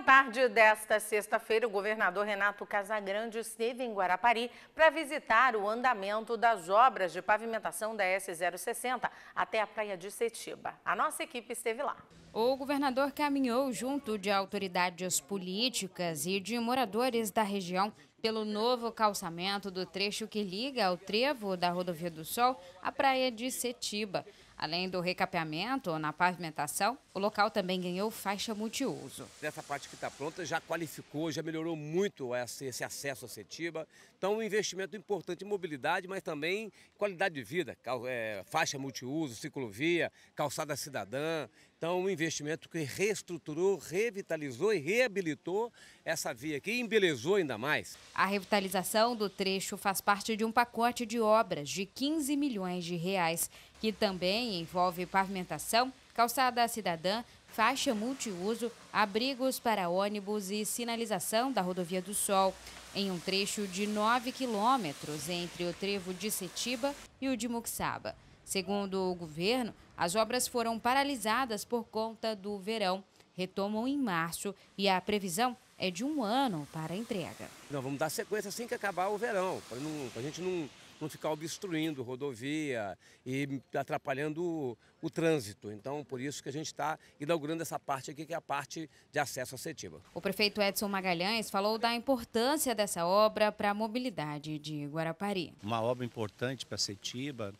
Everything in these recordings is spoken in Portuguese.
Na tarde desta sexta-feira, o governador Renato Casagrande esteve em Guarapari para visitar o andamento das obras de pavimentação da S-060 até a praia de Setiba. A nossa equipe esteve lá. O governador caminhou junto de autoridades políticas e de moradores da região pelo novo calçamento do trecho que liga ao trevo da Rodovia do Sol à praia de Setiba. Além do recapeamento na pavimentação, o local também ganhou faixa multiuso. Dessa parte que está pronta já qualificou, já melhorou muito esse, esse acesso a Setiba. Então, um investimento importante em mobilidade, mas também qualidade de vida. É, faixa multiuso, ciclovia, calçada cidadã. Então, um investimento que reestruturou, revitalizou e reabilitou essa via aqui e embelezou ainda mais. A revitalização do trecho faz parte de um pacote de obras de 15 milhões de reais que também envolve pavimentação, calçada cidadã, faixa multiuso, abrigos para ônibus e sinalização da Rodovia do Sol, em um trecho de 9 quilômetros entre o trevo de Setiba e o de Muxaba. Segundo o governo, as obras foram paralisadas por conta do verão, retomam em março e a previsão é de um ano para a entrega. Não, vamos dar sequência assim que acabar o verão, para a gente não não ficar obstruindo rodovia e atrapalhando o, o trânsito. Então, por isso que a gente está inaugurando essa parte aqui, que é a parte de acesso a Setiba. O prefeito Edson Magalhães falou da importância dessa obra para a mobilidade de Guarapari. Uma obra importante para Setiba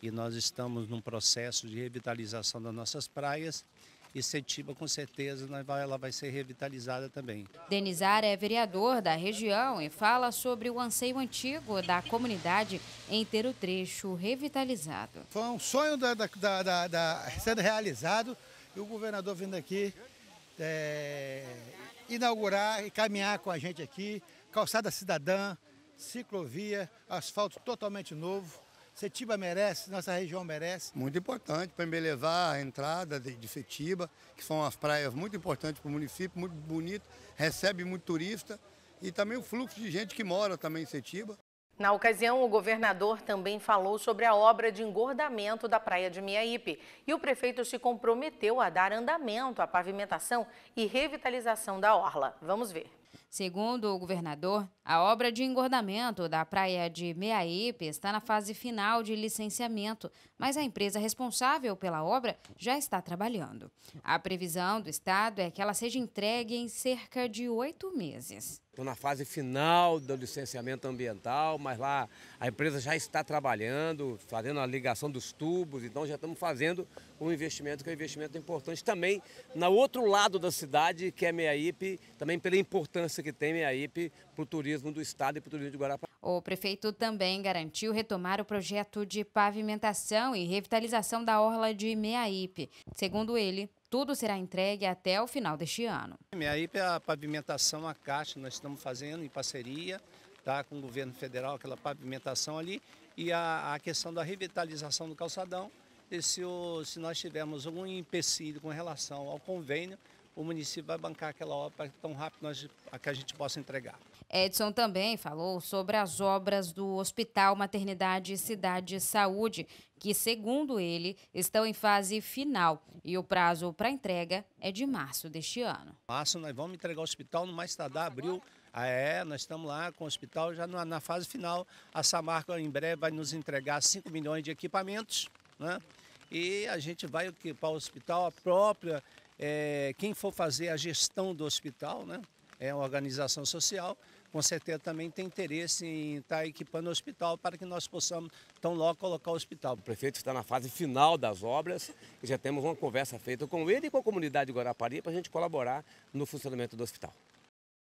e nós estamos num processo de revitalização das nossas praias e Setiba, com certeza, ela vai ser revitalizada também. Denizar é vereador da região e fala sobre o anseio antigo da comunidade em ter o trecho revitalizado. Foi um sonho da, da, da, da sendo realizado e o governador vindo aqui é, inaugurar e caminhar com a gente aqui, calçada cidadã, ciclovia, asfalto totalmente novo. Setiba merece, nossa região merece. Muito importante para embelevar a entrada de, de Setiba, que são as praias muito importantes para o município, muito bonito, recebe muito turista e também o fluxo de gente que mora também em Setiba. Na ocasião, o governador também falou sobre a obra de engordamento da Praia de Miaípe e o prefeito se comprometeu a dar andamento à pavimentação e revitalização da orla. Vamos ver. Segundo o governador, a obra de engordamento da praia de Meaípe está na fase final de licenciamento, mas a empresa responsável pela obra já está trabalhando. A previsão do Estado é que ela seja entregue em cerca de oito meses. Estou na fase final do licenciamento ambiental, mas lá a empresa já está trabalhando, fazendo a ligação dos tubos, então já estamos fazendo um investimento que é um investimento importante também no outro lado da cidade, que é Meiaípe, também pela importância que tem Meiaípe para o turismo do estado e para o turismo de Guarapá. O prefeito também garantiu retomar o projeto de pavimentação e revitalização da orla de Meiaípe. Segundo ele, tudo será entregue até o final deste ano. Aí a pavimentação, a Caixa, nós estamos fazendo em parceria tá, com o governo federal, aquela pavimentação ali, e a, a questão da revitalização do calçadão, se, o, se, nós tivermos algum empecilho com relação ao convênio, o município vai bancar aquela obra tão rápido nós, a que a gente possa entregar. Edson também falou sobre as obras do Hospital Maternidade Cidade Saúde, que, segundo ele, estão em fase final e o prazo para entrega é de março deste ano. Março nós vamos entregar o hospital no mais tardar, abril. Ah, é, nós estamos lá com o hospital já na, na fase final. A Samarco em breve vai nos entregar 5 milhões de equipamentos, né? E a gente vai equipar o hospital, a própria é, quem for fazer a gestão do hospital, né, é uma organização social, com certeza também tem interesse em estar tá equipando o hospital para que nós possamos tão logo colocar o hospital. O prefeito está na fase final das obras e já temos uma conversa feita com ele e com a comunidade de Guarapari para a gente colaborar no funcionamento do hospital.